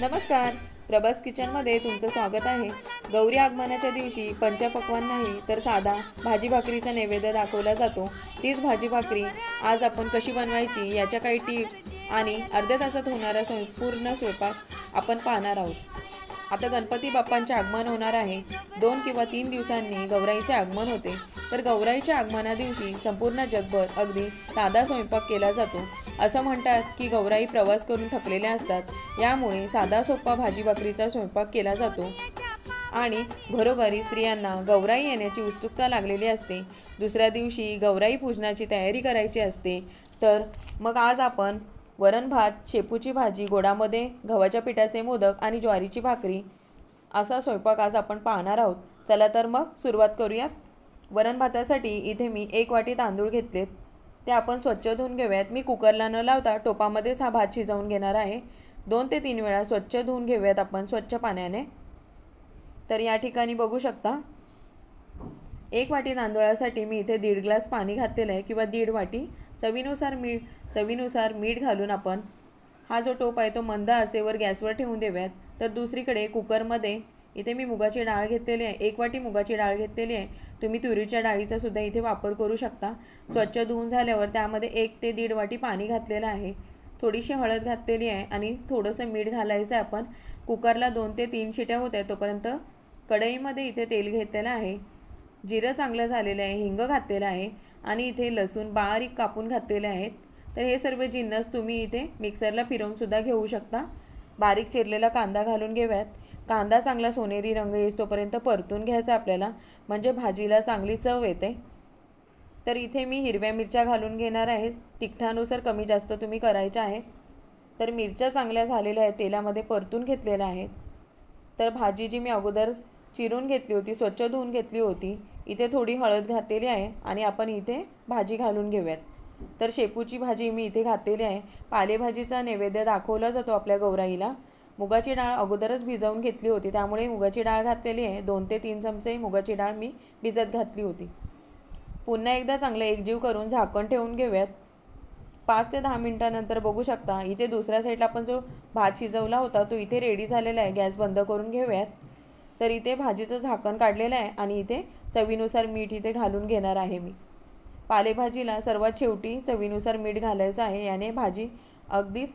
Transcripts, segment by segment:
नमस्कार प्रभास किचनमध्ये तुमचं स्वागत आहे गौरी आगमनाच्या दिवशी पंचपक्वान नाही तर साधा भाजी भाकरीचा नैवेद्य दाखवला जातो तीच भाजी भाकरी आज आपण कशी बनवायची याच्या काही टिप्स आणि अर्ध्या तासात होणारा संपूर्ण स्वयंपाक आपण पाहणार आहोत आता गणपती बाप्पांचे आगमन होणार आहे दोन किंवा तीन दिवसांनी गौराईचे आगमन होते तर गौराईच्या आगमना दिवशी संपूर्ण जगभर अगदी साधा स्वयंपाक केला जातो असं म्हणतात की गौराई प्रवास करून थकलेल्या असतात यामुळे साधा सोपा भाजी भाकरीचा स्वयंपाक केला जातो आणि घरोघरी स्त्रियांना गौराई येण्याची उत्सुकता लागलेली असते दुसऱ्या दिवशी गौराई पूजनाची तयारी करायची असते तर मग आज आपण वरण भात शेपूची भाजी गोडामध्ये गव्हाच्या पिठाचे मोदक आणि ज्वारीची भाकरी असा स्वयंपाक आज आपण पाहणार आहोत चला तर मग सुरुवात करूयात वरण भातासाठी इथे मी एक वाटी तांदूळ घेतलेत ते आपण स्वच्छ धुवून घेऊयात मी कुकरला न लावता टोपामध्येच हा भात शिजवून घेणार आहे दोन ते तीन वेळा स्वच्छ धुवून घेऊयात आपण स्वच्छ पाण्याने तर या ठिकाणी बघू शकता एक वाटी तांदूळासाठी मी इथे दीड ग्लास पाणी घातलेलं आहे किंवा दीड वाटी चवीनुसार मीठ चवीनुसार मीठ घालून आपण हा जो टोप आहे तो मंद आचेवर गॅसवर ठेवून देव्यात तर दुसरीकडे कुकरमध्ये इथे मी मुगाची डाळ घेतलेली आहे एक वाटी मुगाची डाळ घेतलेली आहे तुम्ही तुरीच्या डाळीचा सुद्धा इथे वापर करू शकता स्वच्छ धुवून झाल्यावर त्यामध्ये एक ते दीड वाटी पाणी घातलेलं आहे थोडीशी हळद घातलेली आहे आणि थोडंसं मीठ घालायचं आहे आपण कुकरला दोन ते तीन शिट्या होत्या तोपर्यंत कढईमध्ये इथे तेल घेतलेलं आहे जिरं चांगलं झालेलं आहे हिंग घातलेलं आहे आणि इथे लसूण बारीक कापून घातलेले आहेत तर हे सर्व जिन्नस तुम्ही इथे मिक्सरला फिरवूनसुद्धा घेऊ शकता बारीक चिरलेला कांदा घालून घेव्यात कांदा चांगला सोनेरी रंग येईल तोपर्यंत परतून घ्यायचा आपल्याला म्हणजे भाजीला चांगली चव येते तर इथे मी हिरव्या मिरच्या घालून घेणार आहे तिखटानुसार कमी जास्त तुम्ही करायच्या आहेत तर मिरच्या चांगल्या झालेल्या आहेत तेलामध्ये परतून घेतलेल्या आहेत तर भाजी जी मी अगोदर चिरून घेतली होती स्वच्छ धुवून घेतली होती इथे थोडी हळद घातलेली आहे आणि आपण इथे भाजी घालून घेऊयात तर शेपूची भाजी मी इथे घातलेली आहे पालेभाजीचा नैवेद्य दाखवला जातो आपल्या गौराईला मुगाची डाळ अगोदरच भिजवून घेतली होती त्यामुळे मुगाची डाळ घातलेली आहे दोन ते तीन चमचे मुगाची डाळ मी भिजत घातली होती पुन्हा एकदा चांगलं एकजीव करून झाकण ठेवून घेऊयात पाच ते दहा मिनटानंतर बघू शकता इथे दुसऱ्या साईडला आपण जो भात शिजवला होता तो इथे रेडी झालेला आहे गॅस बंद करून घेऊयात तर इथे भाजीचं झाकण काढलेलं आहे आणि इथे चवीनुसार मीठ इथे घालून घेणार आहे मी पालेभाजीला सर्वात शेवटी चवीनुसार मीठ घालायचं आहे याने भाजी अगदीच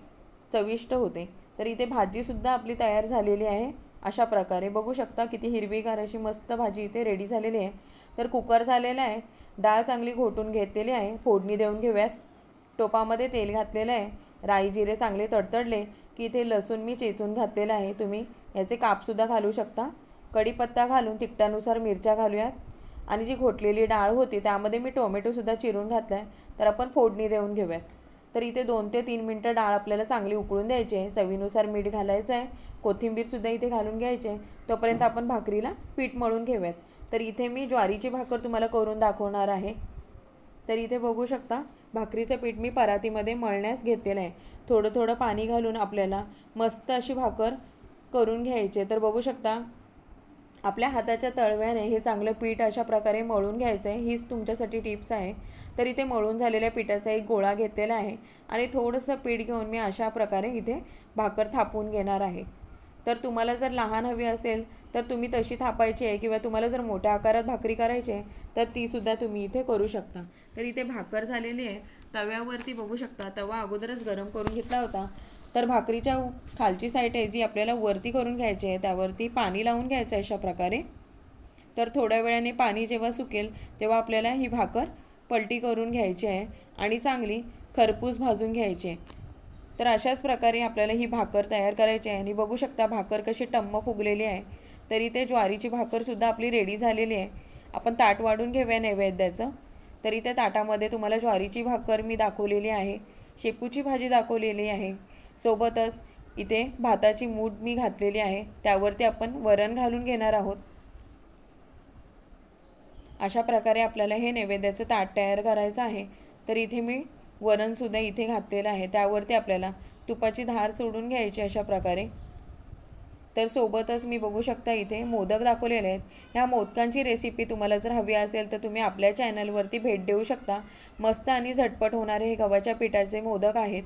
चविष्ट होते तर इथे भाजीसुद्धा आपली तयार झालेली आहे अशा प्रकारे बघू शकता किती हिरवीगार अशी मस्त भाजी इथे रेडी झालेली आहे तर कुकर झालेला आहे डाळ चांगली घोटून घेतलेली आहे फोडणी देऊन घेऊयात टोपामध्ये तेल घातलेलं आहे राई जिरे चांगले तडतडले की इथे लसूण मी चेचून घातलेलं आहे तुम्ही याचे कापसुद्धा घालू शकता कढीपत्ता घालून तिखटानुसार मिरच्या घालूयात आणि जी घोटलेली डाळ होती त्यामध्ये मी टोमॅटोसुद्धा चिरून घातला आहे तर आपण फोडणी देऊन घेऊयात तर इथे दोन ते तीन मिनटं डाळ आपल्याला चांगली उकळून द्यायची आहे चवीनुसार मीठ घालायचं आहे कोथिंबीरसुद्धा इथे घालून घ्यायचे तोपर्यंत आपण भाकरीला पीठ मळून घेऊयात तर इथे मी ज्वारीची भाकर तुम्हाला करून दाखवणार आहे तर इथे बघू शकता भाकरीचं पीठ मी परातीमध्ये मळण्यास घेतलेलं आहे थोडं थोडं पाणी घालून आपल्याला मस्त अशी भाकर करून घ्यायची तर बघू शकता आपल्या हाताच्या तळव्याने हे चांगलं पीठ अशा प्रकारे मळून घ्यायचं आहे हीच तुमच्यासाठी टिप्स आहे तर इथे मळून झालेल्या पिठाचा एक गोळा घेतलेला आहे आणि थोडंसं पीठ घेऊन मी अशा प्रकारे इथे भाकर थापून घेणार आहे तर तुम्हाला जर लहान हवी असेल तर तुम्ही तशी थापायची आहे किंवा तुम्हाला जर मोठ्या आकारात भाकरी करायची आहे तर तीसुद्धा तुम्ही इथे करू शकता तर इथे भाकर झालेली आहे तव्यावरती बघू शकता तवा अगोदरच गरम करून घेतला होता तर भाकरीच्या खालची साईट आहे जी आपल्याला वरती करून घ्यायची आहे त्यावरती पाणी लावून घ्यायचं आहे अशा प्रकारे तर थोड्या वेळाने पाणी जेव्हा सुकेल तेव्हा आपल्याला ही भाकर पलटी करून घ्यायची आहे आणि चांगली खरपूस भाजून घ्यायची आहे तर अशाच प्रकारे आपल्याला ही भाकर तयार करायची आहे आणि बघू शकता भाकर कशी टम्म फुगलेली आहे तरी ते ज्वारीची भाकरसुद्धा आपली रेडी झालेली आहे आपण ताट वाढून घेऊया नैवेद्याचं तरी त्या ताटामध्ये तुम्हाला ज्वारीची भाकर मी दाखवलेली आहे शेपूची भाजी दाखवलेली आहे सोबतच इथे भाताची मूठ मी घातलेली आहे त्यावरती आपण वरण घालून घेणार आहोत अशा प्रकारे आपल्याला हे नैवेद्याचं ताट तयार करायचं आहे तर इथे मी वरणसुद्धा इथे घातलेलं आहे त्यावरती आपल्याला तुपाची धार सोडून घ्यायची अशा प्रकारे तर सोबतच मी बघू शकता इथे मोदक दाखवलेले आहेत ह्या मोदकांची रेसिपी तुम्हाला जर हवी असेल तर तुम्ही आपल्या चॅनलवरती भेट देऊ शकता मस्त आणि झटपट होणारे हे गव्हाच्या पिठाचे मोदक आहेत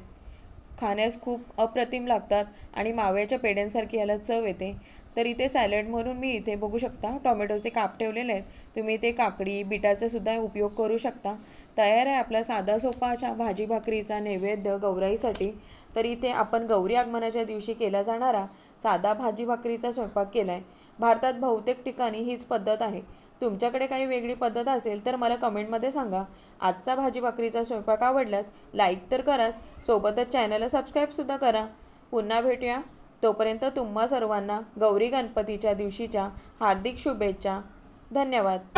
खाण्यास खूप अप्रतिम लागतात आणि मावळ्याच्या पेड्यांसारखी याला चव येते तर इथे सॅलड म्हणून मी इथे बघू शकता टोमॅटोचे काप ठेवलेले आहेत तुम्ही इथे काकडी बिटाचा सुद्धा उपयोग करू शकता तयार आहे आपला साधा सोपा अशा भाजी भाकरीचा नैवेद्य गौराईसाठी तर इथे आपण गौरी आगमनाच्या दिवशी केला जाणारा साधा भाजी भाकरीचा स्वयंपाक केला आहे भारतात बहुतेक ठिकाणी हीच पद्धत आहे तुमच्याकडे काही वेगळी पद्धत असेल तर मला कमेंटमध्ये सांगा आजचा भाजी भाकरीचा स्वयंपाक आवडल्यास लाईक तर कराच सोबतच चॅनलला सबस्क्राईबसुद्धा करा पुन्हा भेटूया तोपर्यंत तुम्हा सर्वांना गौरी गणपतीच्या दिवशीच्या हार्दिक शुभेच्छा धन्यवाद